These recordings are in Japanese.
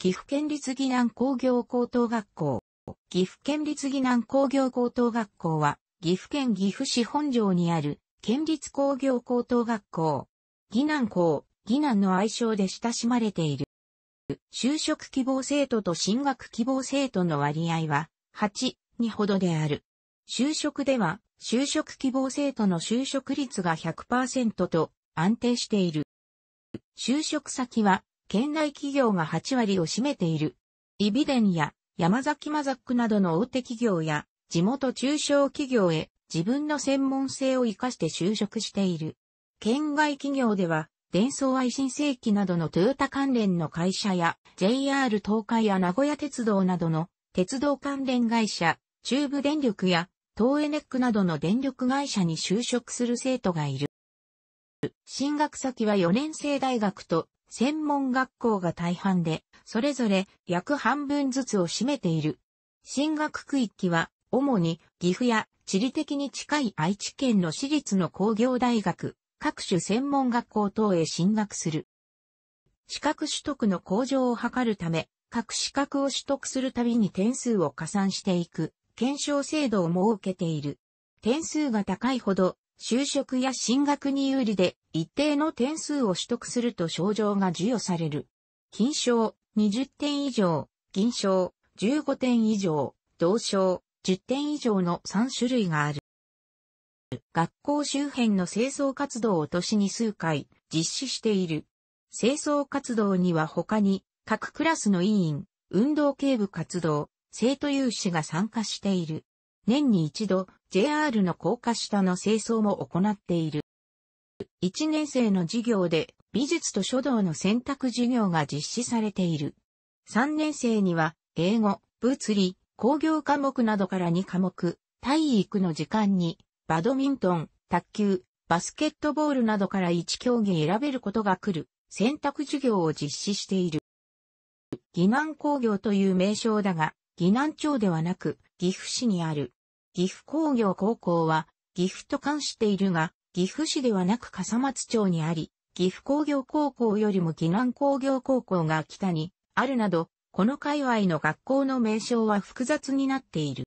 岐阜県立岐南工業高等学校。岐阜県立岐南工業高等学校は、岐阜県岐阜市本城にある、県立工業高等学校。岐南校、岐南の愛称で親しまれている。就職希望生徒と進学希望生徒の割合は、8、2ほどである。就職では、就職希望生徒の就職率が100%と安定している。就職先は県内企業が8割を占めている。イビデンや山崎マザックなどの大手企業や地元中小企業へ自分の専門性を活かして就職している。県外企業では、電装愛新世紀などのトヨタ関連の会社や JR 東海や名古屋鉄道などの鉄道関連会社、中部電力や東エネックなどの電力会社に就職する生徒がいる。進学先は4年生大学と専門学校が大半で、それぞれ約半分ずつを占めている。進学区域は、主に岐阜や地理的に近い愛知県の私立の工業大学、各種専門学校等へ進学する。資格取得の向上を図るため、各資格を取得するたびに点数を加算していく、検証制度を設けている。点数が高いほど、就職や進学に有利で、一定の点数を取得すると賞状が授与される。金賞20点以上、銀賞15点以上、銅賞10点以上の3種類がある。学校周辺の清掃活動を年に数回実施している。清掃活動には他に各クラスの委員、運動警部活動、生徒有志が参加している。年に一度 JR の高架下の清掃も行っている。1年生の授業で美術と書道の選択授業が実施されている。3年生には英語、物理、工業科目などから2科目、体育の時間にバドミントン、卓球、バスケットボールなどから1競技選べることが来る選択授業を実施している。岐南工業という名称だが、岐南町ではなく岐阜市にある岐阜工業高校は、岐阜と関しているが、岐阜市ではなく笠松町にあり、岐阜工業高校よりも岐南工業高校が北にあるなど、この界隈の学校の名称は複雑になっている。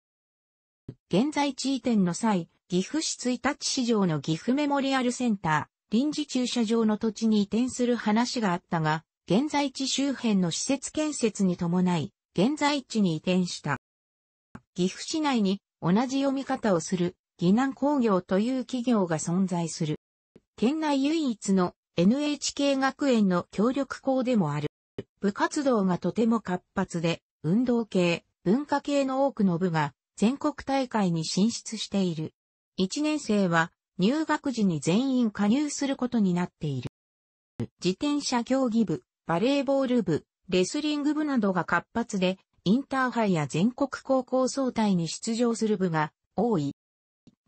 現在地移転の際、岐阜市一日市場の岐阜メモリアルセンター、臨時駐車場の土地に移転する話があったが、現在地周辺の施設建設に伴い、現在地に移転した。岐阜市内に同じ読み方をする、岐南工業という企業が存在する。県内唯一の NHK 学園の協力校でもある。部活動がとても活発で、運動系、文化系の多くの部が全国大会に進出している。1年生は入学時に全員加入することになっている。自転車競技部、バレーボール部、レスリング部などが活発で、インターハイや全国高校総体に出場する部が多い。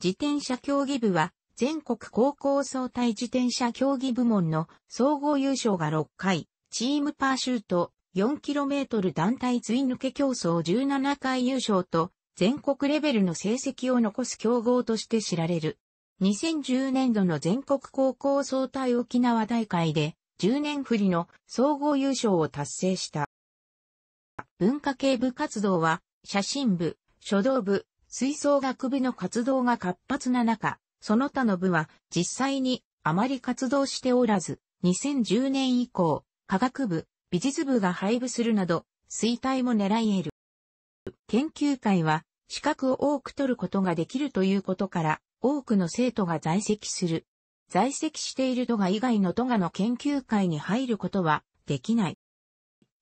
自転車競技部は、全国高校総体自転車競技部門の総合優勝が6回、チームパーシュート 4km 団体追抜け競争17回優勝と、全国レベルの成績を残す競合として知られる。2010年度の全国高校総体沖縄大会で、10年振りの総合優勝を達成した。文化系部活動は、写真部、書道部、吹奏楽部の活動が活発な中、その他の部は実際にあまり活動しておらず、2010年以降、科学部、美術部が廃部するなど、衰退も狙い得る。研究会は、資格を多く取ることができるということから、多くの生徒が在籍する。在籍している都が以外の都がの研究会に入ることはできない。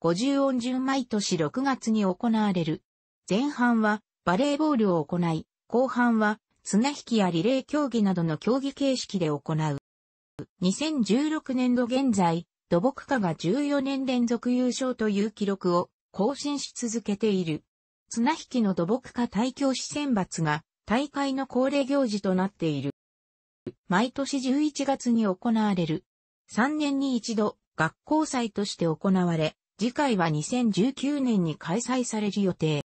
50音順毎年6月に行われる。前半はバレーボールを行い、後半は綱引きやリレー競技などの競技形式で行う。2016年度現在、土木課が14年連続優勝という記録を更新し続けている。綱引きの土木課大教師選抜が大会の恒例行事となっている。毎年11月に行われる。3年に一度学校祭として行われ、次回は2019年に開催される予定。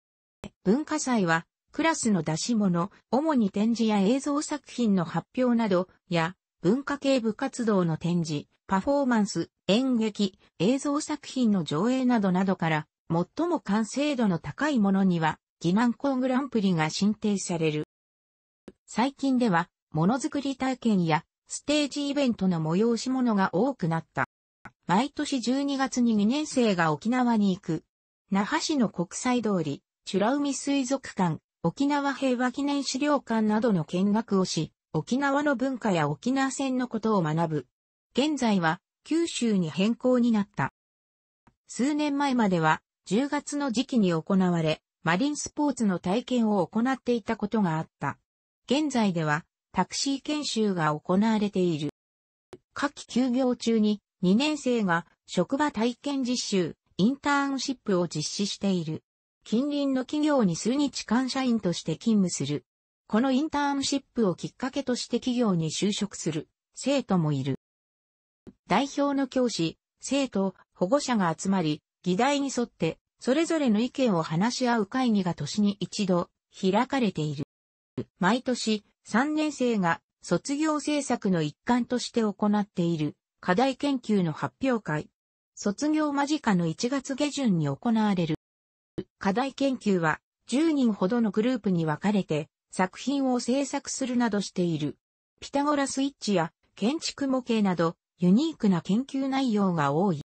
文化祭は、クラスの出し物、主に展示や映像作品の発表など、や、文化系部活動の展示、パフォーマンス、演劇、映像作品の上映などなどから、最も完成度の高いものには、疑難校グランプリが申請される。最近では、ものづくり体験や、ステージイベントの催し物が多くなった。毎年12月に2年生が沖縄に行く。那覇市の国際通り、チュラ海水族館、沖縄平和記念資料館などの見学をし、沖縄の文化や沖縄戦のことを学ぶ。現在は九州に変更になった。数年前までは10月の時期に行われ、マリンスポーツの体験を行っていたことがあった。現在ではタクシー研修が行われている。夏季休業中に2年生が職場体験実習、インターンシップを実施している。近隣の企業に数日間社員として勤務する。このインターンシップをきっかけとして企業に就職する生徒もいる。代表の教師、生徒、保護者が集まり、議題に沿ってそれぞれの意見を話し合う会議が年に一度開かれている。毎年3年生が卒業制作の一環として行っている課題研究の発表会。卒業間近の1月下旬に行われる。課題研究は10人ほどのグループに分かれて作品を制作するなどしている。ピタゴラスイッチや建築模型などユニークな研究内容が多い。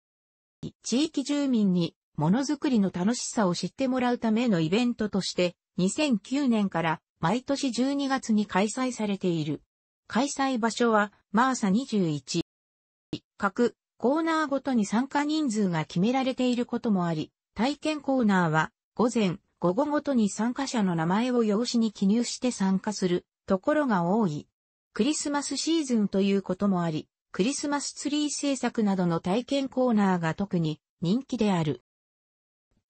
地域住民にものづくりの楽しさを知ってもらうためのイベントとして2009年から毎年12月に開催されている。開催場所はマーサ21各コーナーごとに参加人数が決められていることもあり、体験コーナーは午前、午後ごとに参加者の名前を用紙に記入して参加するところが多い。クリスマスシーズンということもあり、クリスマスツリー制作などの体験コーナーが特に人気である。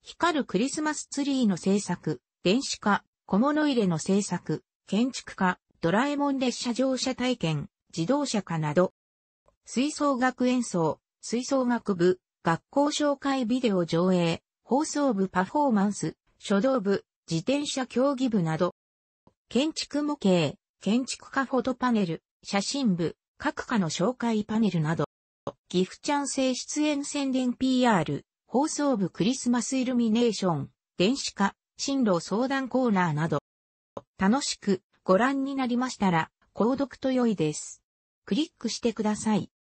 光るクリスマスツリーの制作、電子化、小物入れの制作、建築家、ドラえもん列車乗車体験、自動車化など、吹奏楽演奏、吹奏楽部、学校紹介ビデオ上映、放送部パフォーマンス、書道部、自転車競技部など、建築模型、建築家フォトパネル、写真部、各科の紹介パネルなど、ギフチャン製出演宣伝 PR、放送部クリスマスイルミネーション、電子化、進路相談コーナーなど、楽しくご覧になりましたら、購読と良いです。クリックしてください。